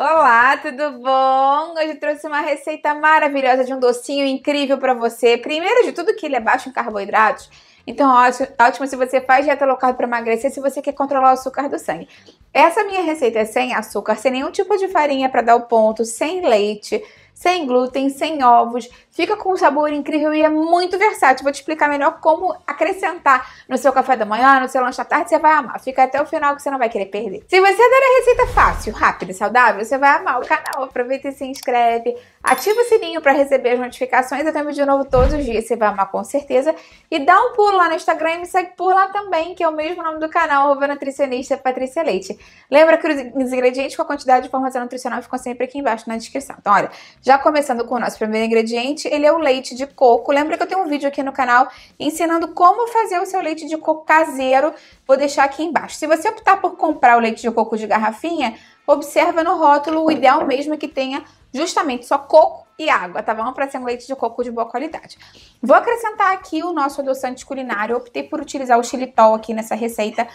Olá, tudo bom? Hoje trouxe uma receita maravilhosa de um docinho incrível para você. Primeiro de tudo que ele é baixo em carboidratos, então é ótimo, é ótimo se você faz dieta low carb para emagrecer, se você quer controlar o açúcar do sangue. Essa minha receita é sem açúcar, sem nenhum tipo de farinha para dar o ponto, sem leite, sem glúten, sem ovos, fica com um sabor incrível e é muito versátil. Vou te explicar melhor como acrescentar no seu café da manhã, no seu lanche da tarde, você vai amar. Fica até o final que você não vai querer perder. Se você adora a receita fácil, rápida e saudável, você vai amar o canal. Aproveita e se inscreve, ativa o sininho para receber as notificações. Eu tenho vídeo novo todos os dias, você vai amar com certeza. E dá um pulo lá no Instagram e me segue por lá também, que é o mesmo nome do canal, arroba nutricionista Patrícia Leite. Lembra que os ingredientes com a quantidade de informação nutricional ficam sempre aqui embaixo na descrição. Então, olha, já começando com o nosso primeiro ingrediente, ele é o leite de coco. Lembra que eu tenho um vídeo aqui no canal ensinando como fazer o seu leite de coco caseiro. Vou deixar aqui embaixo. Se você optar por comprar o leite de coco de garrafinha, observa no rótulo, o ideal mesmo é que tenha justamente só coco e água, tá bom? Para ser um leite de coco de boa qualidade. Vou acrescentar aqui o nosso adoçante culinário. Eu optei por utilizar o xilitol aqui nessa receita,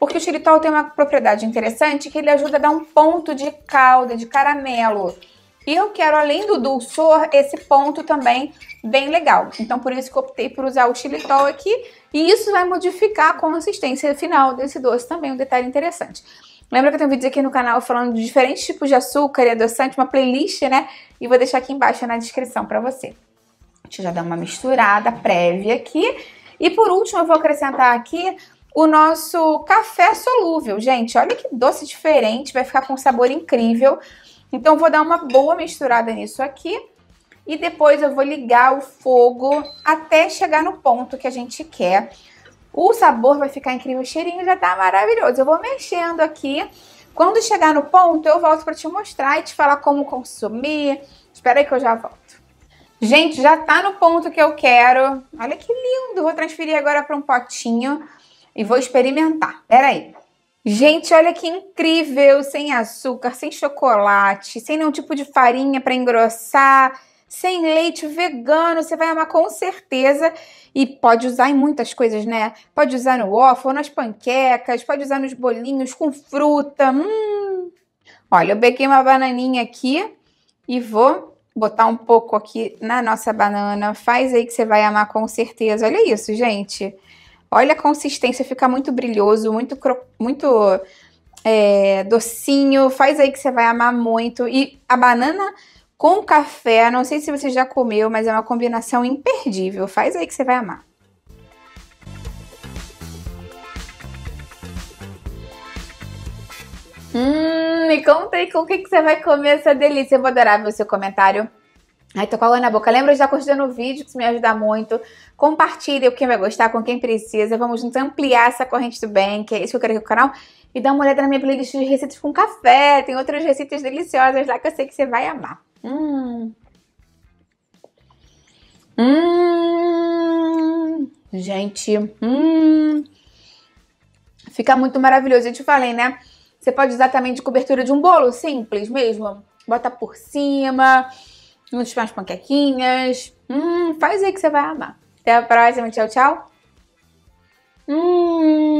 porque o xilitol tem uma propriedade interessante que ele ajuda a dar um ponto de calda, de caramelo. E eu quero, além do dulçor, esse ponto também bem legal. Então, por isso que optei por usar o xilitol aqui. E isso vai modificar a consistência final desse doce também, um detalhe interessante. Lembra que eu tenho vídeos aqui no canal falando de diferentes tipos de açúcar e adoçante, uma playlist, né? E vou deixar aqui embaixo na descrição para você. Deixa eu já dar uma misturada prévia aqui. E por último, eu vou acrescentar aqui o nosso café solúvel. Gente, olha que doce diferente, vai ficar com um sabor incrível. Então vou dar uma boa misturada nisso aqui e depois eu vou ligar o fogo até chegar no ponto que a gente quer. O sabor vai ficar incrível, o cheirinho já tá maravilhoso. Eu vou mexendo aqui. Quando chegar no ponto, eu volto para te mostrar e te falar como consumir. Espera aí que eu já volto. Gente, já tá no ponto que eu quero. Olha que lindo! Vou transferir agora para um potinho e vou experimentar. Pera aí. Gente, olha que incrível! Sem açúcar, sem chocolate, sem nenhum tipo de farinha para engrossar, sem leite vegano, você vai amar com certeza. E pode usar em muitas coisas, né? Pode usar no waffle, nas panquecas, pode usar nos bolinhos com fruta. Hum! Olha, eu peguei uma bananinha aqui e vou botar um pouco aqui na nossa banana. Faz aí que você vai amar com certeza. Olha isso, gente. Olha a consistência, fica muito brilhoso, muito, cro... muito é, docinho. Faz aí que você vai amar muito. E a banana com café, não sei se você já comeu, mas é uma combinação imperdível. Faz aí que você vai amar. Hum, me conta aí com o que, que você vai comer essa delícia. Eu vou adorar ver o seu comentário Aí tô com lã na boca. Lembra de estar curtindo o vídeo, que isso me ajuda muito. Compartilha com quem vai gostar, com quem precisa. Vamos juntos ampliar essa corrente do bem, que é isso que eu quero aqui no canal. E dá uma olhada na minha playlist de receitas com café. Tem outras receitas deliciosas lá que eu sei que você vai amar. Hum. Hum. Gente. Hum. Fica muito maravilhoso. Eu te falei, né? Você pode usar também de cobertura de um bolo simples mesmo. Bota por cima uns mais panquequinhas. Hum, faz aí que você vai amar. Até a próxima. Tchau, tchau. Hum.